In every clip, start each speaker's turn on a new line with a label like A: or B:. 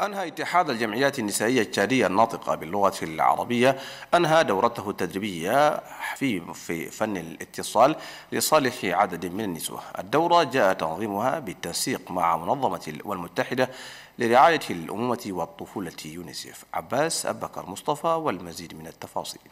A: أنهى اتحاد الجمعيات النسائية التشادية الناطقة باللغة العربية أنهى دورته التدريبية في في فن الاتصال لصالح عدد من النسوة. الدورة جاء تنظيمها بالتنسيق مع منظمة الأمم المتحدة لرعاية الأمومة والطفولة يونيسف. عباس أبكر مصطفى والمزيد من التفاصيل.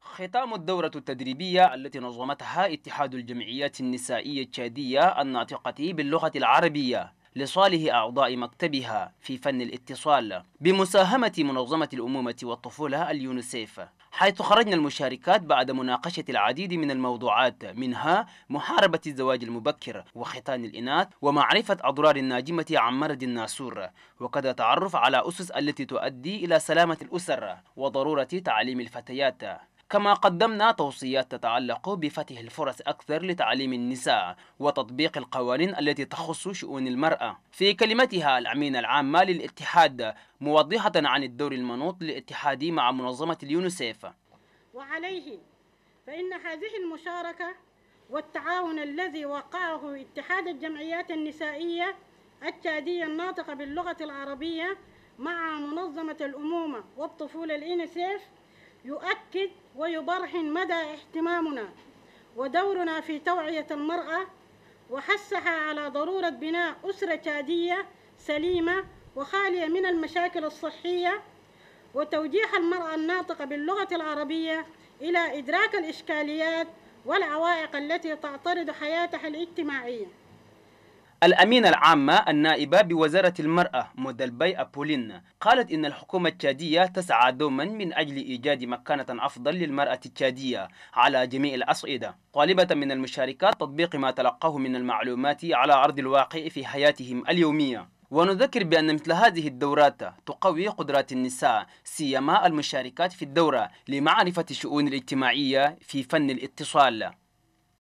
B: ختام الدورة التدريبية التي نظمتها اتحاد الجمعيات النسائية التشادية الناطقة باللغة العربية لصالح أعضاء مكتبها في فن الاتصال بمساهمة منظمة الأمومة والطفولة اليونسيف حيث خرجنا المشاركات بعد مناقشة العديد من الموضوعات منها محاربة الزواج المبكر وختان الإناث ومعرفة أضرار الناجمة عن مرض الناسور وكذا تعرف على أسس التي تؤدي إلى سلامة الأسر وضرورة تعليم الفتيات كما قدمنا توصيات تتعلق بفتح الفرص أكثر لتعليم النساء وتطبيق القوانين التي تخص شؤون المرأة في كلمتها الأمينة العامة للاتحاد موضحة عن الدور المنوط للاتحاد مع منظمة اليونيسيف
C: وعليه فإن هذه المشاركة والتعاون الذي وقعه اتحاد الجمعيات النسائية التشادية الناطقة باللغة العربية مع منظمة الأمومة والطفولة الإنسيف يؤكد ويبرهن مدى اهتمامنا ودورنا في توعية المرأة وحثها على ضرورة بناء أسرة شادية سليمة وخالية من المشاكل الصحية وتوجيه المرأة الناطقة باللغة العربية إلى إدراك الإشكاليات والعوائق التي تعترض حياتها الاجتماعية
B: الأمينة العامة النائبة بوزارة المرأة مودلبي أبولين قالت إن الحكومة التشادية تسعى دوما من أجل إيجاد مكانة أفضل للمرأة التشادية على جميع الأصعدة طالبة من المشاركات تطبيق ما تلقاه من المعلومات على أرض الواقع في حياتهم اليومية ونذكر بأن مثل هذه الدورات تقوي قدرات النساء سيما المشاركات في الدورة لمعرفة الشؤون الاجتماعية في فن الاتصال